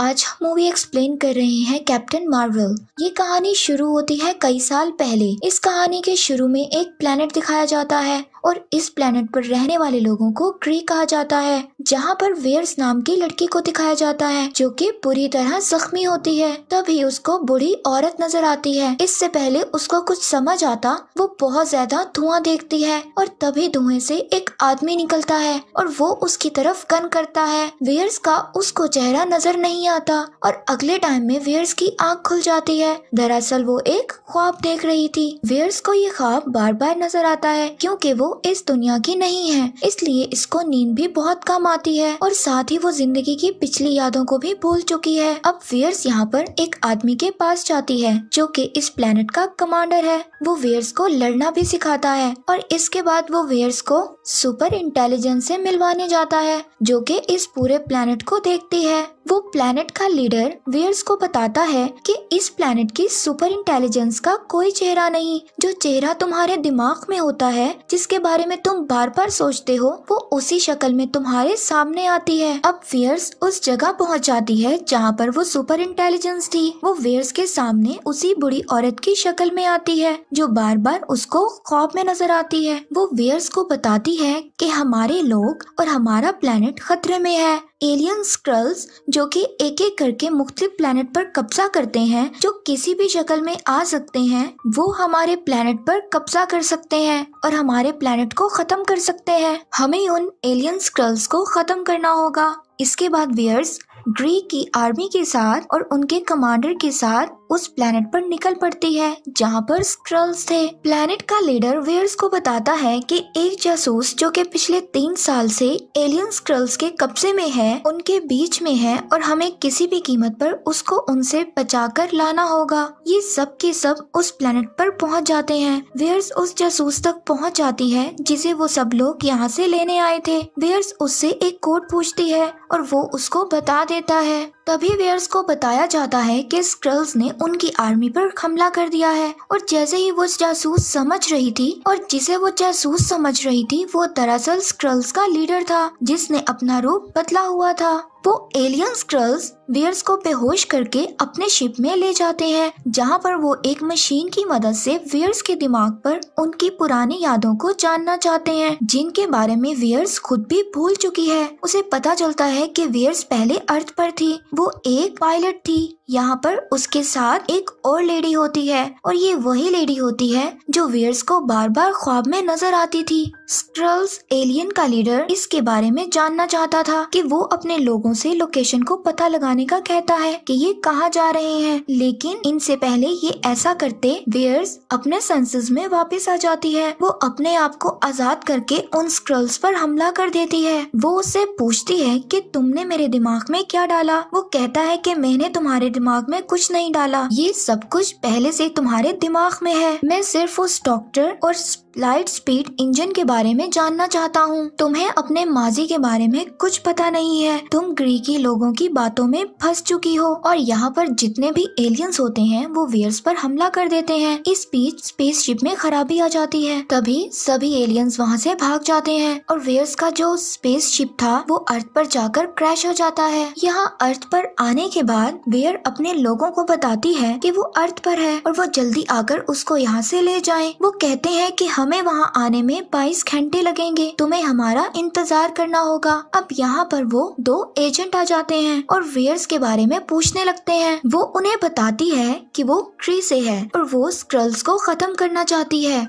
आज हम movie explain कर रहे हैं कैप्टन मार्वल ये कहानी शुरू होती है कई साल पहले इस कहानी के शुरू में एक प्लेनेट दिखाया जाता है और इस प्लेनेट पर रहने वाले लोगों को क्री कहा जाता है जहाँ पर वेयर्स नाम की लड़की को दिखाया जाता है जो कि बुरी तरह जख्मी होती है तभी उसको बुढ़ी औरत नजर आती है इससे पहले उसको कुछ समझ आता वो बहुत ज्यादा धुआं देखती है और तभी धुएं से एक आदमी निकलता है और वो उसकी तरफ गन करता है वेयर्स का उसको चेहरा नजर नहीं आता और अगले टाइम में वेयर्स की आँख खुल जाती है दरअसल वो एक ख्वाब देख रही थी वेयर्स को ये ख्वाब बार बार नजर आता है क्यूँकी वो इस दुनिया की नहीं है इसलिए इसको नींद भी बहुत कम आती है और साथ ही वो जिंदगी की पिछली यादों को भी भूल चुकी है अब वियर्स यहाँ पर एक आदमी के पास जाती है जो कि इस प्लेनेट का कमांडर है वो वेयर्स को लड़ना भी सिखाता है और इसके बाद वो वेयर्स को सुपर इंटेलिजेंस से मिलवाने जाता है जो कि इस पूरे प्लेनेट को देखती है वो प्लेनेट का लीडर वेयर्स को बताता है कि इस प्लेनेट की सुपर इंटेलिजेंस का कोई चेहरा नहीं जो चेहरा तुम्हारे दिमाग में होता है जिसके बारे में तुम बार बार सोचते हो वो उसी शक्ल में तुम्हारे सामने आती है अब वेयर्स उस जगह पहुँच जाती है जहाँ पर वो सुपर इंटेलिजेंस थी वो वेयर्स के सामने उसी बुरी औरत की शक्ल में आती है जो बार बार उसको ख्वाब में नजर आती है वो वेयर्स को बताती है कि हमारे लोग और हमारा प्लेनेट खतरे में है एलियन स्क्रल्स जो कि एक एक करके मुख्तलिफ प्लेनेट पर कब्जा करते हैं जो किसी भी शक्ल में आ सकते हैं वो हमारे प्लेनेट पर कब्जा कर सकते हैं और हमारे प्लेनेट को खत्म कर सकते हैं हमें उन एलियन स्क्रल्स को खत्म करना होगा इसके बाद वेयर्स ग्री की आर्मी के साथ और उनके कमांडर के साथ उस प्लेनेट पर निकल पड़ती है जहाँ पर स्क्रल्स थे प्लेनेट का लीडर वेयर्स को बताता है कि एक जासूस जो कि पिछले तीन साल से एलियन स्क्रल्स के कब्जे में है उनके बीच में है और हमें किसी भी कीमत पर उसको उनसे बचा कर लाना होगा ये सब के सब उस प्लेनेट पर पहुंच जाते हैं वेयर्स उस जासूस तक पहुँच जाती है जिसे वो सब लोग यहाँ से लेने आए थे वेयर्स उससे एक कोट पूछती है और वो उसको बता देता है तभी वेयर्स को बताया जाता है कि स्क्रल्स ने उनकी आर्मी पर हमला कर दिया है और जैसे ही वो जासूस समझ रही थी और जिसे वो जासूस समझ रही थी वो दरअसल स्क्रल्स का लीडर था जिसने अपना रूप बदला हुआ था वो एलियन स्क्रल्स वेयर्स को बेहोश करके अपने शिप में ले जाते हैं जहां पर वो एक मशीन की मदद से वेयर्स के दिमाग पर उनकी पुरानी यादों को जानना चाहते हैं जिनके बारे में वेयर्स खुद भी भूल चुकी है उसे पता चलता है कि वेयर्स पहले अर्थ पर थी वो एक पायलट थी यहाँ पर उसके साथ एक और लेडी होती है और ये वही लेडी होती है जो वियर्स को बार बार ख्वाब में नजर आती थी स्क्रल्स एलियन का लीडर इसके बारे में जानना चाहता था कि वो अपने लोगों से लोकेशन को पता लगाने का कहता है कि ये कहाँ जा रहे हैं लेकिन इनसे पहले ये ऐसा करते वियर्स अपने सेंसेस में वापस आ जाती है वो अपने आप को आजाद करके उन स्क्रल्स पर हमला कर देती है वो उससे पूछती है की तुमने मेरे दिमाग में क्या डाला वो कहता है की मैंने तुम्हारे दिमाग में कुछ नहीं डाला ये सब कुछ पहले से तुम्हारे दिमाग में है मैं सिर्फ उस डॉक्टर और लाइट स्पीड इंजन के बारे में जानना चाहता हूँ तुम्हें अपने माजी के बारे में कुछ पता नहीं है तुम ग्रीकी लोगों की बातों में फंस चुकी हो और यहाँ पर जितने भी एलियंस होते हैं वो वेयर्स पर हमला कर देते हैं इस बीच स्पेसशिप में खराबी आ जाती है तभी सभी एलियंस वहाँ से भाग जाते हैं और वेयर्स का जो शिप था वो अर्थ पर जाकर क्रैश हो जाता है यहाँ अर्थ पर आने के बाद वेयर अपने लोगों को बताती है कि वो अर्थ पर है और वो जल्दी आकर उसको यहाँ से ले जाएं। वो कहते हैं कि हमें वहाँ आने में 22 घंटे लगेंगे तुम्हें हमारा इंतजार करना होगा अब यहाँ पर वो दो एजेंट आ जाते हैं और वेयर्स के बारे में पूछने लगते हैं वो उन्हें बताती है कि वो क्री से है और वो स्क्रल्स को खत्म करना चाहती है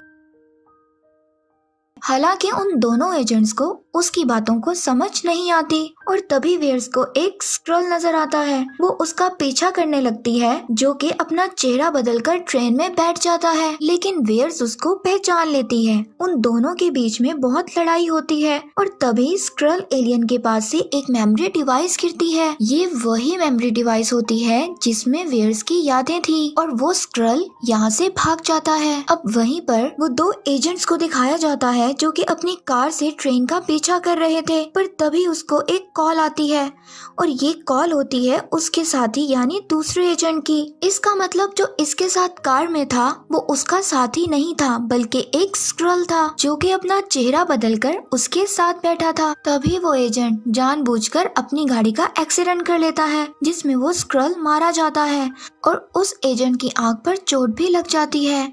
हालांकि उन दोनों एजेंट्स को उसकी बातों को समझ नहीं आती और तभी वेयर्स को एक स्क्रॉल नजर आता है वो उसका पीछा करने लगती है जो कि अपना चेहरा बदलकर ट्रेन में बैठ जाता है लेकिन वेयर्स उसको पहचान लेती है उन दोनों के बीच में बहुत लड़ाई होती है और तभी स्क्रल एलियन के पास से एक मेमोरी डिवाइस गिरती है ये वही मेमोरी डिवाइस होती है जिसमे वेयर्स की यादें थी और वो स्क्रल यहाँ से भाग जाता है अब वहीं पर वो दो एजेंट्स को दिखाया जाता है जो कि अपनी कार से ट्रेन का पीछा कर रहे थे पर तभी उसको एक कॉल आती है और ये कॉल होती है उसके साथी यानी दूसरे एजेंट की इसका मतलब जो इसके साथ कार में था वो उसका साथी नहीं था बल्कि एक स्क्रल था जो कि अपना चेहरा बदलकर उसके साथ बैठा था तभी वो एजेंट जानबूझकर अपनी गाड़ी का एक्सीडेंट कर लेता है जिसमे वो स्क्रल मारा जाता है और उस एजेंट की आँख पर चोट भी लग जाती है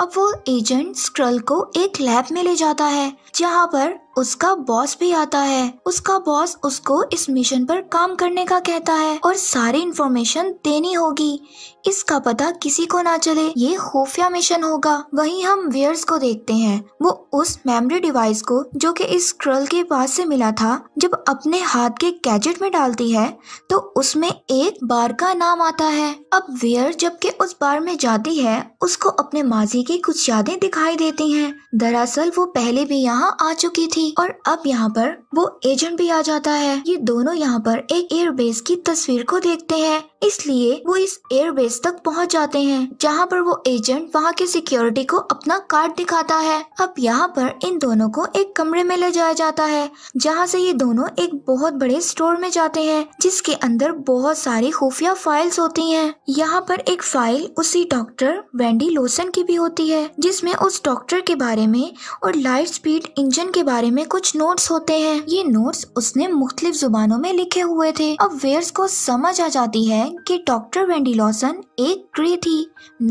अब वो एजेंट स्क्रल को एक लैब में ले जाता है जहाँ पर उसका बॉस भी आता है उसका बॉस उसको इस मिशन पर काम करने का कहता है और सारी इंफॉर्मेशन देनी होगी इसका पता किसी को ना चले ये खुफिया मिशन होगा वहीं हम वेयर्स को देखते हैं वो उस मेमोरी डिवाइस को जो कि इस क्रल के पास से मिला था जब अपने हाथ के गैजेट में डालती है तो उसमें एक बार का नाम आता है अब वेयर के उस बार में जाती है उसको अपने माजी की कुछ यादें दिखाई देती है दरअसल वो पहले भी यहाँ आ चुकी थी और अब यहाँ पर वो एजेंट भी आ जाता है ये दोनों यहाँ पर एक एयरबेस की तस्वीर को देखते हैं इसलिए वो इस एयरबेस ऑफिस तक पहुंच जाते हैं जहां पर वो एजेंट वहां के सिक्योरिटी को अपना कार्ड दिखाता है अब यहाँ पर इन दोनों को एक कमरे में ले जाया जाता है जहाँ से ये दोनों एक बहुत बड़े स्टोर में जाते हैं जिसके अंदर बहुत सारी खुफिया फाइल्स होती हैं। यहाँ पर एक फाइल उसी डॉक्टर वेंडी लोसन की भी होती है जिसमे उस डॉक्टर के बारे में और लाइट स्पीड इंजन के बारे में कुछ नोट्स होते हैं ये नोट्स उसने मुख्तलिफ जुबानों में लिखे हुए थे अब वेयर्स को समझ आ जाती है कि डॉक्टर वेंडी लॉसन え एक ट्रे थी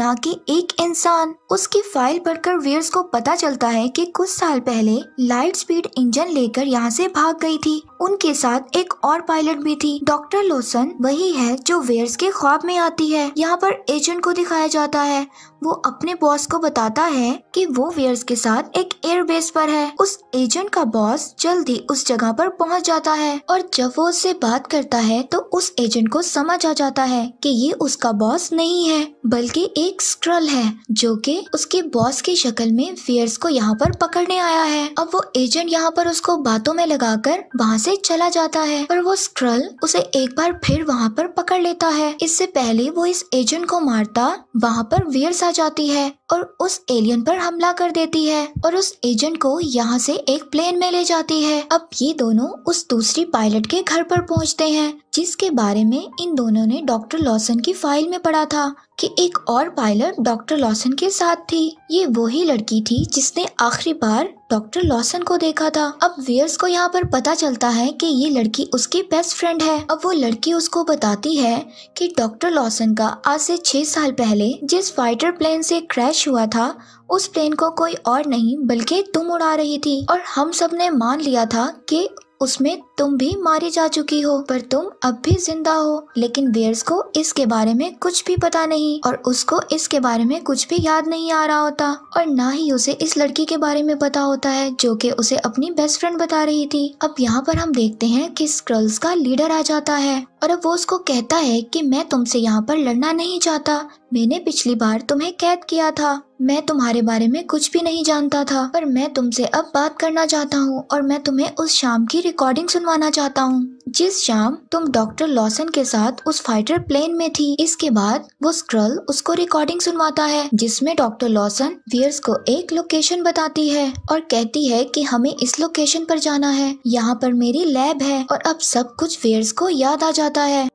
न कि एक इंसान उसकी फाइल पढ़कर वेयर्स को पता चलता है कि कुछ साल पहले लाइट स्पीड इंजन लेकर यहाँ से भाग गई थी उनके साथ एक और पायलट भी थी डॉक्टर लोसन वही है जो वेयर्स के ख्वाब में आती है यहाँ पर एजेंट को दिखाया जाता है वो अपने बॉस को बताता है कि वो वेयर्स के साथ एक एयरबेस पर है उस एजेंट का बॉस जल्दी उस जगह पर पहुंच जाता है और जब वो उससे बात करता है तो उस एजेंट को समझ आ जाता है कि ये उसका बॉस नहीं नहीं है बल्कि एक स्क्रल है जो कि उसके बॉस की शक्ल में फियर्स को यहाँ पर पकड़ने आया है अब वो एजेंट यहाँ पर उसको बातों में लगाकर वहाँ से चला जाता है पर वो स्क्रल उसे एक बार फिर वहाँ पर पकड़ लेता है इससे पहले वो इस एजेंट को मारता वहाँ पर वियर्स आ जाती है और उस एलियन पर हमला कर देती है और उस एजेंट को यहाँ से एक प्लेन में ले जाती है अब ये दोनों उस दूसरी पायलट के घर पर पहुँचते हैं जिसके बारे में इन दोनों ने डॉक्टर लॉसन की फाइल में पढ़ा था कि एक और पायलट डॉक्टर लॉसन के साथ थी ये वही लड़की थी जिसने आखिरी बार डॉक्टर लॉसन को देखा था अब वियर्स को यहाँ पर पता चलता है कि ये लड़की उसकी बेस्ट फ्रेंड है अब वो लड़की उसको बताती है कि डॉक्टर लॉसन का आज से छह साल पहले जिस फाइटर प्लेन से क्रैश हुआ था उस प्लेन को कोई और नहीं बल्कि तुम उड़ा रही थी और हम सब ने मान लिया था की उसमें तुम भी मारी जा चुकी हो पर तुम अब भी जिंदा हो लेकिन बेयर्स को इसके बारे में कुछ भी पता नहीं और उसको इसके बारे में कुछ भी याद नहीं आ रहा होता और ना ही उसे इस लड़की के बारे में पता होता है जो कि उसे अपनी बेस्ट फ्रेंड बता रही थी अब यहाँ पर हम देखते हैं कि स्क्रल्स का लीडर आ जाता है और अब वो उसको कहता है कि मैं तुमसे यहाँ पर लड़ना नहीं चाहता मैंने पिछली बार तुम्हें कैद किया था मैं तुम्हारे बारे में कुछ भी नहीं जानता था पर मैं तुमसे अब बात करना चाहता हूँ और मैं तुम्हें उस शाम की रिकॉर्डिंग सुनवाना चाहता हूँ जिस शाम तुम डॉक्टर लॉसन के साथ उस फाइटर प्लेन में थी इसके बाद वो स्क्रल उसको रिकॉर्डिंग सुनवाता है जिसमें डॉक्टर लॉसन वियर्स को एक लोकेशन बताती है और कहती है कि हमें इस लोकेशन पर जाना है यहाँ पर मेरी लैब है और अब सब कुछ वियर्स को याद आ जाता है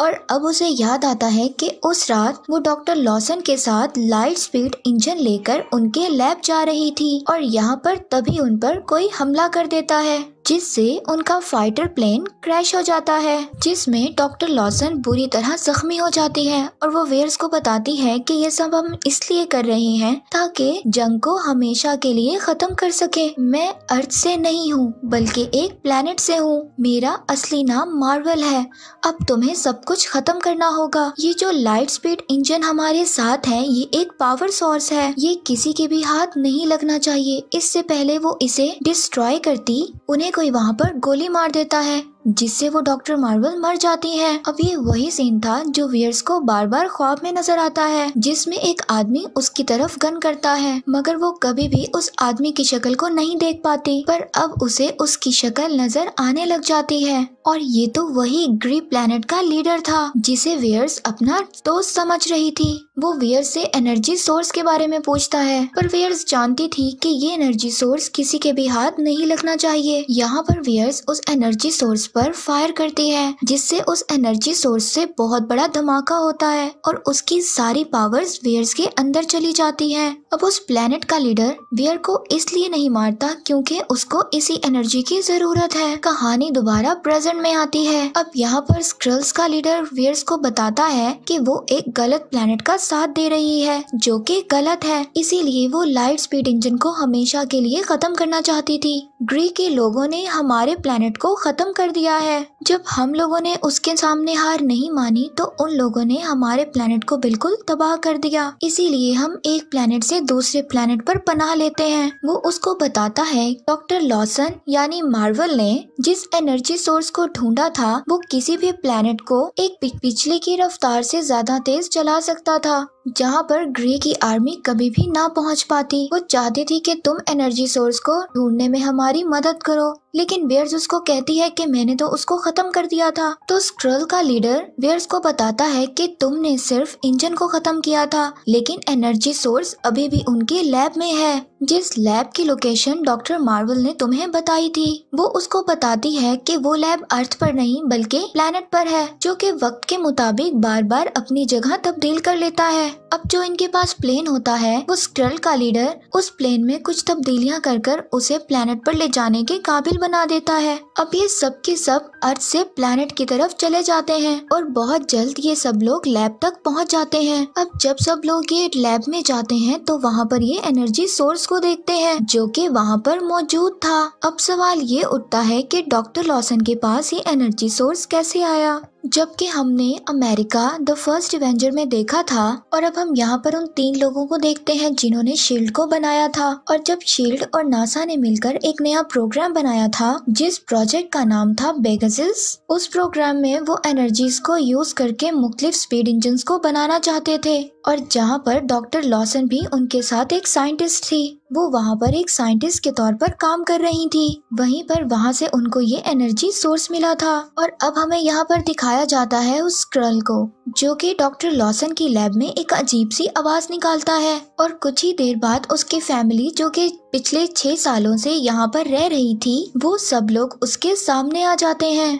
और अब उसे याद आता है कि उस रात वो डॉक्टर लॉसन के साथ लाइट स्पीड इंजन लेकर उनके लैब जा रही थी और यहाँ पर तभी उन पर कोई हमला कर देता है जिससे उनका फाइटर प्लेन क्रैश हो जाता है जिसमें डॉक्टर लॉसन बुरी तरह जख्मी हो जाती है और वो वेयर्स को बताती है कि ये सब हम इसलिए कर रहे हैं ताकि जंग को हमेशा के लिए खत्म कर सके मैं अर्थ से नहीं हूँ बल्कि एक प्लेनेट से हूँ मेरा असली नाम मार्वल है अब तुम्हें सब कुछ खत्म करना होगा ये जो लाइट स्पीड इंजन हमारे साथ है ये एक पावर सोर्स है ये किसी के भी हाथ नहीं लगना चाहिए इससे पहले वो इसे डिस्ट्रॉय करती उन्हें कोई वहाँ पर गोली मार देता है जिससे वो डॉक्टर मार्वल मर जाती हैं। अब ये वही सीन था जो वियर्स को बार बार ख्वाब में नजर आता है जिसमें एक आदमी उसकी तरफ गन करता है मगर वो कभी भी उस आदमी की शक्ल को नहीं देख पाती पर अब उसे उसकी शक्ल नजर आने लग जाती है और ये तो वही ग्री प्लेनेट का लीडर था जिसे वियर्स अपना दोस्त समझ रही थी वो वियर्स से एनर्जी सोर्स के बारे में पूछता है पर वियर्स जानती थी कि ये एनर्जी सोर्स किसी के भी हाथ नहीं लगना चाहिए यहाँ पर वियर्स उस एनर्जी सोर्स पर फायर करती है जिससे उस एनर्जी सोर्स से बहुत बड़ा धमाका होता है और उसकी सारी पावर्स वियर्स के अंदर चली जाती है अब उस प्लेनेट का लीडर वियर को इसलिए नहीं मारता क्योंकि उसको इसी एनर्जी की जरूरत है कहानी दोबारा प्रेजेंट में आती है अब यहाँ पर स्क्रल्स का लीडर वियर्स को बताता है की वो एक गलत प्लेनेट का साथ दे रही है जो की गलत है इसीलिए वो लाइट स्पीड इंजन को हमेशा के लिए खत्म करना चाहती थी ग्री के लोगों ने हमारे प्लेनेट को खत्म कर दिया दिया है जब हम लोगों ने उसके सामने हार नहीं मानी तो उन लोगों ने हमारे प्लेनेट को बिल्कुल तबाह कर दिया इसीलिए हम एक प्लेनेट से दूसरे प्लेनेट पर पनाह लेते हैं वो उसको बताता है डॉक्टर लॉसन यानी मार्वल ने जिस एनर्जी सोर्स को ढूंढा था वो किसी भी प्लेनेट को एक पिछली की रफ्तार से ज्यादा तेज चला सकता था जहाँ पर ग्रे की आर्मी कभी भी ना पहुँच पाती वो चाहती थी कि तुम एनर्जी सोर्स को ढूंढने में हमारी मदद करो लेकिन वेयर्स उसको कहती है कि मैंने तो उसको खत्म कर दिया था तो स्क्रल का लीडर वेयर्स को बताता है कि तुमने सिर्फ इंजन को खत्म किया था लेकिन एनर्जी सोर्स अभी भी उनके लैब में है जिस लैब की लोकेशन डॉक्टर मार्वल ने तुम्हें बताई थी वो उसको बताती है कि वो लैब अर्थ पर नहीं बल्कि प्लेनेट पर है जो कि वक्त के मुताबिक बार बार अपनी जगह तब्दील कर लेता है अब जो इनके पास प्लेन होता है वो स्क्रल का लीडर उस प्लेन में कुछ तब्दीलियां कर कर उसे प्लेनेट पर ले जाने के काबिल बना देता है अब ये सब के सब अर्थ से प्लेनेट की तरफ चले जाते हैं और बहुत जल्द ये सब लोग लैब तक पहुंच जाते हैं अब जब सब लोग ये लैब में जाते हैं तो वहाँ पर ये एनर्जी सोर्स को देखते है जो की वहाँ पर मौजूद था अब सवाल ये उठता है की डॉक्टर लॉसन के पास ये एनर्जी सोर्स कैसे आया जबकि हमने अमेरिका द फर्स्ट एवेंजर में देखा था और अब हम यहाँ पर उन तीन लोगों को देखते हैं जिन्होंने शील्ड को बनाया था और जब शील्ड और नासा ने मिलकर एक नया प्रोग्राम बनाया था जिस प्रोजेक्ट का नाम था बेगजिस उस प्रोग्राम में वो एनर्जीज को यूज करके मुख्तलिफ स्पीड इंजन को बनाना चाहते थे और जहाँ पर डॉक्टर लॉसन भी उनके साथ एक साइंटिस्ट थी वो वहाँ पर एक साइंटिस्ट के तौर पर काम कर रही थी वहीं पर वहाँ से उनको ये एनर्जी सोर्स मिला था और अब हमें यहाँ पर दिखाया जाता है उस क्रल को जो कि डॉक्टर लॉसन की लैब में एक अजीब सी आवाज निकालता है और कुछ ही देर बाद उसकी फैमिली जो कि पिछले छह सालों से यहाँ पर रह रही थी वो सब लोग उसके सामने आ जाते हैं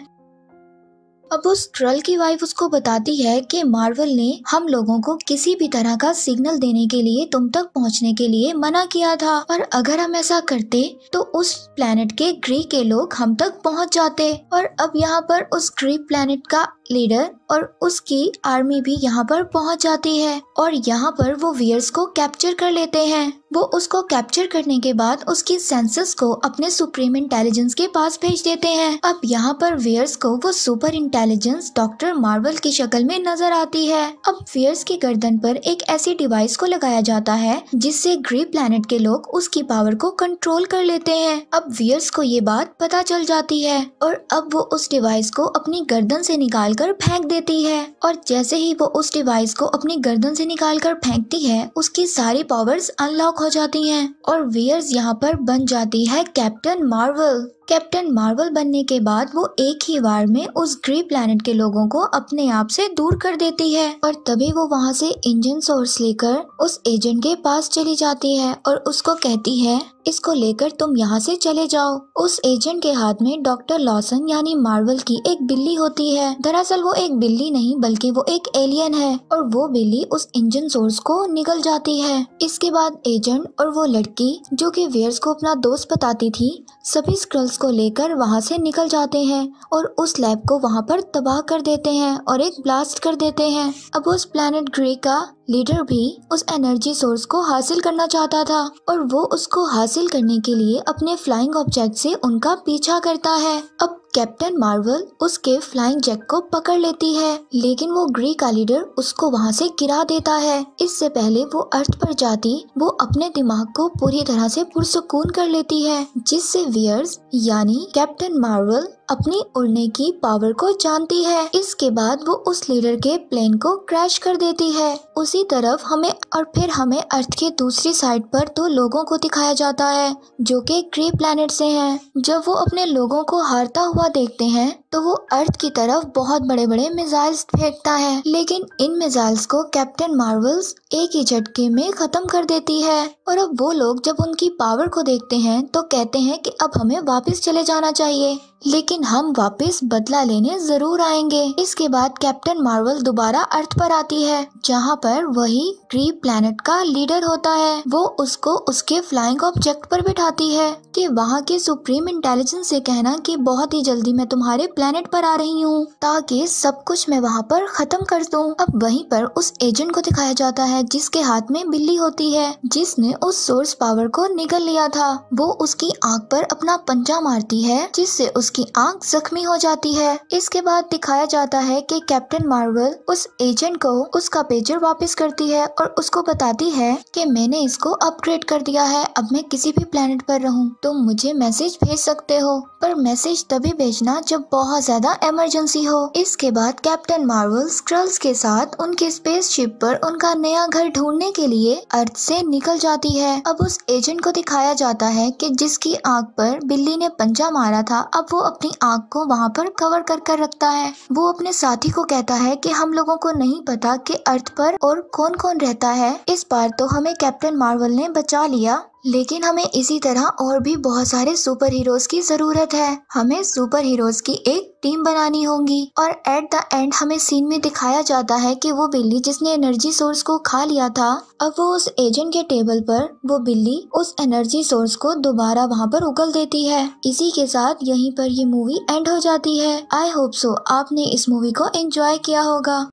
अब उस ट्रल की वाइफ उसको बताती है कि मार्वल ने हम लोगों को किसी भी तरह का सिग्नल देने के लिए तुम तक पहुंचने के लिए मना किया था और अगर हम ऐसा करते तो उस प्लेनेट के ग्री के लोग हम तक पहुंच जाते और अब यहाँ पर उस ग्री प्लेनेट का लीडर और उसकी आर्मी भी यहाँ पर पहुंच जाती है और यहाँ पर वो वियर्स को कैप्चर कर लेते हैं वो उसको कैप्चर करने के बाद उसकी सेंसेस को अपने सुप्रीम इंटेलिजेंस के पास भेज देते हैं अब यहाँ पर वेयर्स को वो सुपर इंटेलिजेंस डॉक्टर मार्वल की शक्ल में नजर आती है अब वेयर्स की गर्दन पर एक ऐसी डिवाइस को लगाया जाता है जिससे ग्रे प्लैनेट के लोग उसकी पावर को कंट्रोल कर लेते हैं अब वियर्स को ये बात पता चल जाती है और अब वो उस डिवाइस को अपनी गर्दन से निकाल कर फेंक देती है और जैसे ही वो उस डिवाइस को अपनी गर्दन से निकाल कर फेंकती है उसकी सारी पावर्स अनलॉक हो जाती हैं और वेयर्स यहाँ पर बन जाती है कैप्टन मार्वल कैप्टन मार्वल बनने के बाद वो एक ही बार में उस ग्रे प्लैनेट के लोगों को अपने आप से दूर कर देती है और तभी वो वहाँ से इंजन सोर्स लेकर उस एजेंट के पास चली जाती है और उसको कहती है इसको लेकर तुम यहाँ से चले जाओ उस एजेंट के हाथ में डॉक्टर लॉसन यानी मार्वल की एक बिल्ली होती है दरअसल वो एक बिल्ली नहीं बल्कि वो एक एलियन है और वो बिल्ली उस इंजन सोर्स को निकल जाती है इसके बाद एजेंट और वो लड़की जो कि वेयर्स को अपना दोस्त बताती थी सभी स्क्रल्स उसको लेकर वहाँ से निकल जाते हैं और उस लैब को वहाँ पर तबाह कर देते हैं और एक ब्लास्ट कर देते हैं अब उस प्लानट ग्रे का लीडर भी उस एनर्जी सोर्स को हासिल करना चाहता था और वो उसको हासिल करने के लिए अपने फ्लाइंग ऑब्जेक्ट से उनका पीछा करता है अब कैप्टन मार्वल उसके फ्लाइंग जैक को पकड़ लेती है लेकिन वो ग्री का लीडर उसको वहाँ से गिरा देता है इससे पहले वो अर्थ पर जाती वो अपने दिमाग को पूरी तरह से पुरसकून कर लेती है जिससे वियर्स यानी कैप्टन मार्वल अपनी उड़ने की पावर को जानती है इसके बाद वो उस लीडर के प्लेन को क्रैश कर देती है उसी तरफ हमें और फिर हमें अर्थ के दूसरी साइड पर दो लोगों को दिखाया जाता है जो कि ग्रे प्लैनेट से हैं। जब वो अपने लोगों को हारता हुआ देखते हैं तो वो अर्थ की तरफ बहुत बड़े बड़े मिसाइल्स फेंकता है लेकिन इन मिसाइल्स को कैप्टन मार्वल्स एक ही झटके में खत्म कर देती है और अब वो लोग जब उनकी पावर को देखते हैं तो कहते हैं कि अब हमें वापस चले जाना चाहिए लेकिन हम वापस बदला लेने जरूर आएंगे इसके बाद कैप्टन मार्वल दोबारा अर्थ पर आती है जहाँ पर वही ट्री प्लैनेट का लीडर होता है वो उसको उसके फ्लाइंग ऑब्जेक्ट पर बिठाती है कि वहाँ के सुप्रीम इंटेलिजेंस से कहना कि बहुत ही जल्दी मैं तुम्हारे प्लेनेट पर आ रही हूँ ताकि सब कुछ मैं वहाँ पर खत्म कर दूँ अब वहीं पर उस एजेंट को दिखाया जाता है जिसके हाथ में बिल्ली होती है जिसने उस सोर्स पावर को निकल लिया था वो उसकी आँख पर अपना पंजा मारती है जिससे उसकी आँख जख्मी हो जाती है इसके बाद दिखाया जाता है की कैप्टन मार्वल उस एजेंट को उसका पेजर वापिस करती है और उसको बताती है की मैंने इसको अपग्रेड कर दिया है अब मैं किसी भी प्लेनेट पर रहूं तुम तो मुझे मैसेज भेज सकते हो पर मैसेज तभी भेजना जब बहुत बहुत ज्यादा इमरजेंसी हो इसके बाद कैप्टन मार्वल स्क्रल्स के साथ उनके स्पेसशिप पर उनका नया घर ढूंढने के लिए अर्थ से निकल जाती है अब उस एजेंट को दिखाया जाता है कि जिसकी आंख पर बिल्ली ने पंजा मारा था अब वो अपनी आंख को वहाँ पर कवर कर कर रखता है वो अपने साथी को कहता है कि हम लोगों को नहीं पता कि अर्थ पर और कौन कौन रहता है इस बार तो हमें कैप्टन मार्वल ने बचा लिया लेकिन हमें इसी तरह और भी बहुत सारे सुपर हीरोज की जरूरत है हमें सुपर हीरोज की एक टीम बनानी होगी और एट द एंड हमें सीन में दिखाया जाता है कि वो बिल्ली जिसने एनर्जी सोर्स को खा लिया था अब वो उस एजेंट के टेबल पर वो बिल्ली उस एनर्जी सोर्स को दोबारा वहाँ पर उगल देती है इसी के साथ यहीं पर ये मूवी एंड हो जाती है आई होप सो आपने इस मूवी को एंजॉय किया होगा